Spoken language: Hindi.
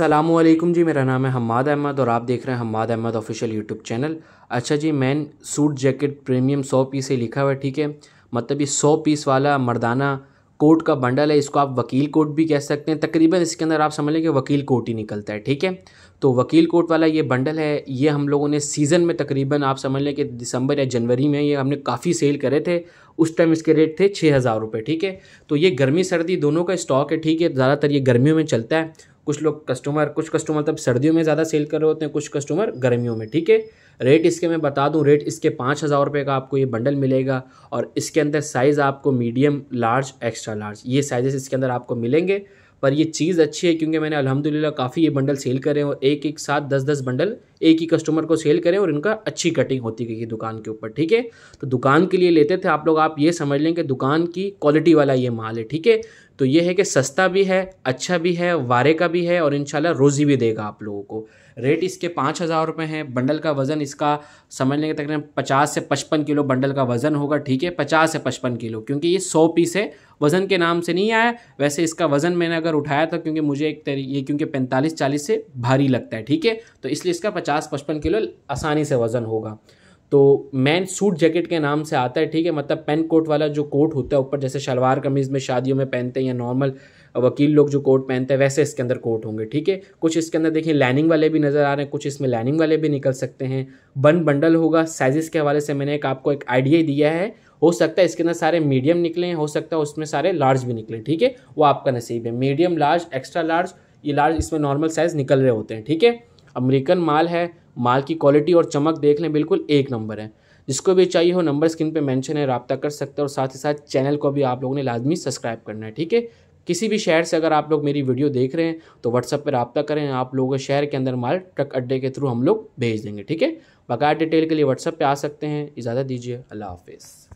असलम जी मेरा नाम है हमाद अहमद और आप देख रहे हैं Hamad Ahmad official YouTube channel अच्छा जी मैन सूट जैकेट प्रीमियम सौ पीस ही लिखा हुआ है ठीक है मतलब ये सौ पीस वाला मर्दाना कोट का बंडल है इसको आप वकील कोट भी कह सकते हैं तकरीबन इसके अंदर आप समझ लें कि वकील कोट ही निकलता है ठीक है तो वकील कोट वाला ये बंडल है ये हम लोगों ने सीज़न में तकरीबन आप समझ लें कि दिसंबर या जनवरी में ये हमने काफ़ी सेल करे थे उस टाइम इसके रेट थे छः हज़ार रुपये ठीक है तो ये गर्मी सर्दी दोनों का स्टॉक है ठीक है ज़्यादातर ये गर्मियों में चलता है कुछ लोग कस्टमर कुछ कस्टमर तब सर्दियों में ज़्यादा सेल कर रहे होते हैं कुछ कस्टमर गर्मियों में ठीक है रेट इसके मैं बता दूं रेट इसके पाँच हज़ार रुपये का आपको ये बंडल मिलेगा और इसके अंदर साइज़ आपको मीडियम लार्ज एक्स्ट्रा लार्ज ये साइजेस इसके अंदर आपको मिलेंगे पर ये चीज़ अच्छी है क्योंकि मैंने अलहमदिल्ला काफ़ी ये बंडल सेल करें और एक एक साथ दस दस बंडल एक ही कस्टमर को सेल करें और इनका अच्छी कटिंग होती गई दुकान के ऊपर ठीक है तो दुकान के लिए लेते थे आप लोग आप ये समझ लें कि दुकान की क्वालिटी वाला ये माल है ठीक है तो ये है कि सस्ता भी है अच्छा भी है वारे का भी है और इन रोज़ी भी देगा आप लोगों को रेट इसके पाँच हज़ार रुपये हैं बंडल का वज़न इसका समझ लेंगे तकरीबन पचास से पचपन किलो बंडल का वज़न होगा ठीक है पचास से पचपन किलो क्योंकि ये सौ पीस है वज़न के नाम से नहीं आया वैसे इसका वज़न मैंने अगर उठाया था क्योंकि मुझे एक तरी ये क्योंकि पैंतालीस चालीस से भारी लगता है ठीक है तो इसलिए इसका पचास पचपन किलो आसानी से वज़न होगा तो मैन सूट जैकेट के नाम से आता है ठीक है मतलब पेन कोट वाला जो कोट होता है ऊपर जैसे शलवार कमीज़ में शादियों में पहनते हैं या नॉर्मल वकील लोग जो कोट पहनते हैं वैसे इसके अंदर कोट होंगे ठीक है कुछ इसके अंदर देखिए लाइनिंग वाले भी नज़र आ रहे हैं कुछ इसमें लाइनिंग वाले भी निकल सकते हैं बन बंडल होगा साइज़ के हवाले से मैंने एक आपको एक आइडिया दिया है हो सकता है इसके अंदर सारे मीडियम निकले हो सकता है उसमें सारे लार्ज भी निकले ठीक है वो आपका नसीब है मीडियम लार्ज एक्स्ट्रा लार्ज ये लार्ज इसमें नॉर्मल साइज़ निकल रहे होते हैं ठीक है अमेरिकन माल है माल की क्वालिटी और चमक देख लें बिल्कुल एक नंबर है जिसको भी चाहिए हो नंबर स्क्रीन पे मेंशन है रबता कर सकते हैं और साथ ही साथ चैनल को भी आप लोगों ने लाजमी सब्सक्राइब करना है ठीक है किसी भी शहर से अगर आप लोग मेरी वीडियो देख रहे हैं तो व्हाट्सअप पर रबता करें आप लोगों के शहर के अंदर माल ट्रक अड्डे के थ्रू हम लोग भेज देंगे ठीक है बकाया डिटेल के लिए व्हाट्सअप पर आ सकते हैं इजाज़त दीजिए अल्लाह हाफिज़